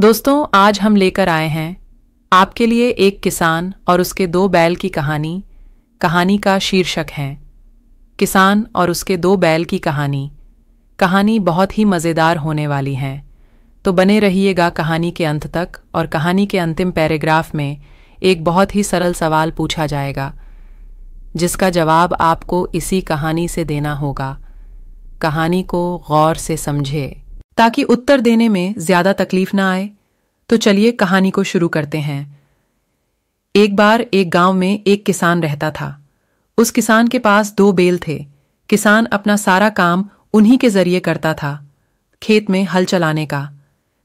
दोस्तों आज हम लेकर आए हैं आपके लिए एक किसान और उसके दो बैल की कहानी कहानी का शीर्षक है किसान और उसके दो बैल की कहानी कहानी बहुत ही मज़ेदार होने वाली है तो बने रहिएगा कहानी के अंत तक और कहानी के अंतिम पैराग्राफ में एक बहुत ही सरल सवाल पूछा जाएगा जिसका जवाब आपको इसी कहानी से देना होगा कहानी को गौर से समझे ताकि उत्तर देने में ज्यादा तकलीफ ना आए तो चलिए कहानी को शुरू करते हैं एक बार एक गांव में एक किसान रहता था उस किसान के पास दो बेल थे किसान अपना सारा काम उन्हीं के जरिए करता था खेत में हल चलाने का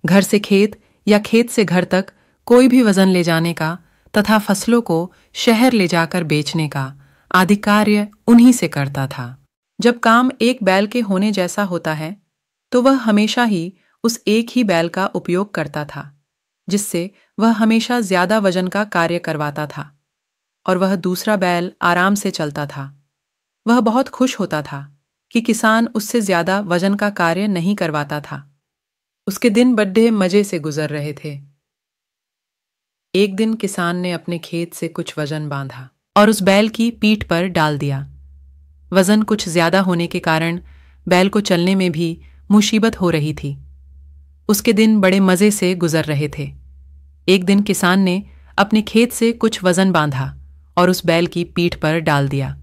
घर से खेत या खेत से घर तक कोई भी वजन ले जाने का तथा फसलों को शहर ले जाकर बेचने का आदि कार्य उन्हीं से करता था जब काम एक बैल के होने जैसा होता है तो वह हमेशा ही उस एक ही बैल का उपयोग करता था जिससे वह हमेशा ज्यादा वजन का कार्य करवाता था और वह दूसरा बैल आराम से चलता था वह बहुत खुश होता था कि किसान उससे ज्यादा वजन का कार्य नहीं करवाता था उसके दिन बड्ढे मजे से गुजर रहे थे एक दिन किसान ने अपने खेत से कुछ वजन बांधा और उस बैल की पीठ पर डाल दिया वजन कुछ ज्यादा होने के कारण बैल को चलने में भी मुसीबत हो रही थी उसके दिन बड़े मज़े से गुजर रहे थे एक दिन किसान ने अपने खेत से कुछ वज़न बांधा और उस बैल की पीठ पर डाल दिया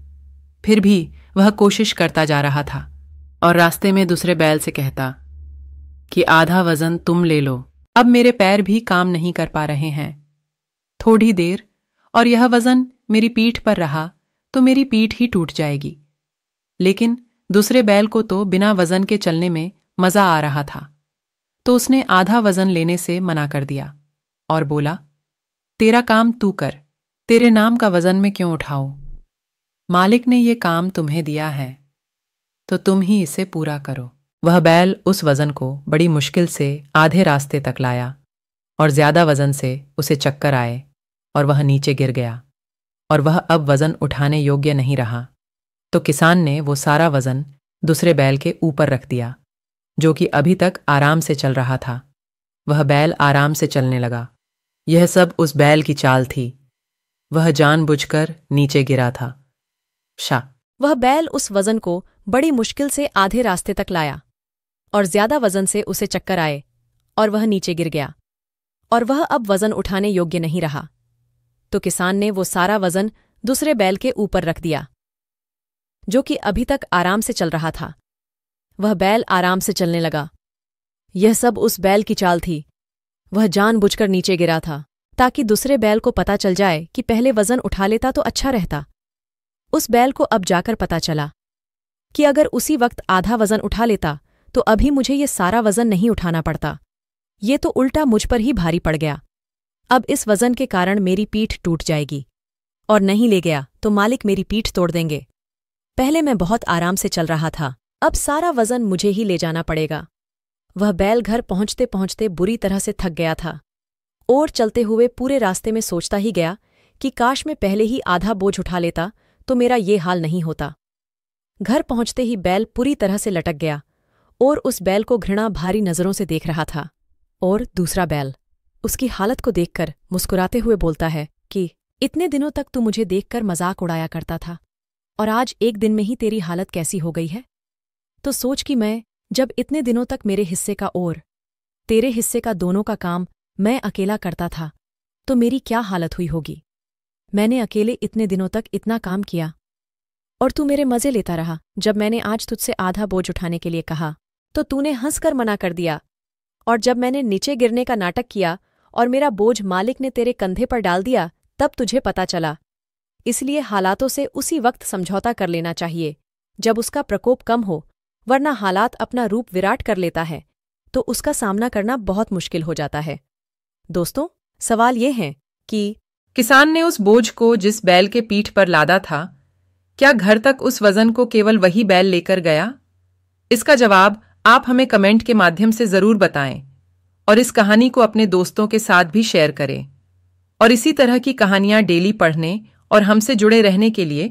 फिर भी वह कोशिश करता जा रहा था और रास्ते में दूसरे बैल से कहता कि आधा वज़न तुम ले लो अब मेरे पैर भी काम नहीं कर पा रहे हैं थोड़ी देर और यह वज़न मेरी पीठ पर रहा तो मेरी पीठ ही टूट जाएगी लेकिन दूसरे बैल को तो बिना वज़न के चलने में मजा आ रहा था तो उसने आधा वजन लेने से मना कर दिया और बोला तेरा काम तू कर तेरे नाम का वजन में क्यों उठाओ मालिक ने ये काम तुम्हें दिया है तो तुम ही इसे पूरा करो वह बैल उस वजन को बड़ी मुश्किल से आधे रास्ते तक लाया और ज्यादा वजन से उसे चक्कर आए और वह नीचे गिर गया और वह अब वजन उठाने योग्य नहीं रहा तो किसान ने वो सारा वजन दूसरे बैल के ऊपर रख दिया जो कि अभी तक आराम से चल रहा था वह बैल आराम से चलने लगा यह सब उस बैल की चाल थी वह जानबूझकर नीचे गिरा था शाह वह बैल उस वजन को बड़ी मुश्किल से आधे रास्ते तक लाया और ज्यादा वजन से उसे चक्कर आए और वह नीचे गिर गया और वह अब वजन उठाने योग्य नहीं रहा तो किसान ने वो सारा वजन दूसरे बैल के ऊपर रख दिया जो कि अभी तक आराम से चल रहा था वह बैल आराम से चलने लगा यह सब उस बैल की चाल थी वह जानबूझकर नीचे गिरा था ताकि दूसरे बैल को पता चल जाए कि पहले वजन उठा लेता तो अच्छा रहता उस बैल को अब जाकर पता चला कि अगर उसी वक्त आधा वजन उठा लेता तो अभी मुझे ये सारा वजन नहीं उठाना पड़ता ये तो उल्टा मुझ पर ही भारी पड़ गया अब इस वजन के कारण मेरी पीठ टूट जाएगी और नहीं ले गया तो मालिक मेरी पीठ तोड़ देंगे पहले मैं बहुत आराम से चल रहा था अब सारा वजन मुझे ही ले जाना पड़ेगा वह बैल घर पहुंचते पहुंचते बुरी तरह से थक गया था और चलते हुए पूरे रास्ते में सोचता ही गया कि काश मैं पहले ही आधा बोझ उठा लेता तो मेरा ये हाल नहीं होता घर पहुंचते ही बैल पूरी तरह से लटक गया और उस बैल को घृणा भारी नज़रों से देख रहा था और दूसरा बैल उसकी हालत को देखकर मुस्कुराते हुए बोलता है कि इतने दिनों तक तू मुझे देखकर मजाक उड़ाया करता था और आज एक दिन में ही तेरी हालत कैसी हो गई है तो सोच कि मैं जब इतने दिनों तक मेरे हिस्से का और तेरे हिस्से का दोनों का काम मैं अकेला करता था तो मेरी क्या हालत हुई होगी मैंने अकेले इतने दिनों तक इतना काम किया और तू मेरे मज़े लेता रहा जब मैंने आज तुझसे आधा बोझ उठाने के लिए कहा तो तूने हंसकर मना कर दिया और जब मैंने नीचे गिरने का नाटक किया और मेरा बोझ मालिक ने तेरे कंधे पर डाल दिया तब तुझे पता चला इसलिए हालातों से उसी वक्त समझौता कर लेना चाहिए जब उसका प्रकोप कम हो वरना हालात अपना रूप विराट कर लेता है तो उसका सामना करना बहुत मुश्किल हो जाता है दोस्तों सवाल ये है कि किसान ने उस बोझ को जिस बैल के पीठ पर लादा था क्या घर तक उस वजन को केवल वही बैल लेकर गया इसका जवाब आप हमें कमेंट के माध्यम से ज़रूर बताएं और इस कहानी को अपने दोस्तों के साथ भी शेयर करें और इसी तरह की कहानियां डेली पढ़ने और हमसे जुड़े रहने के लिए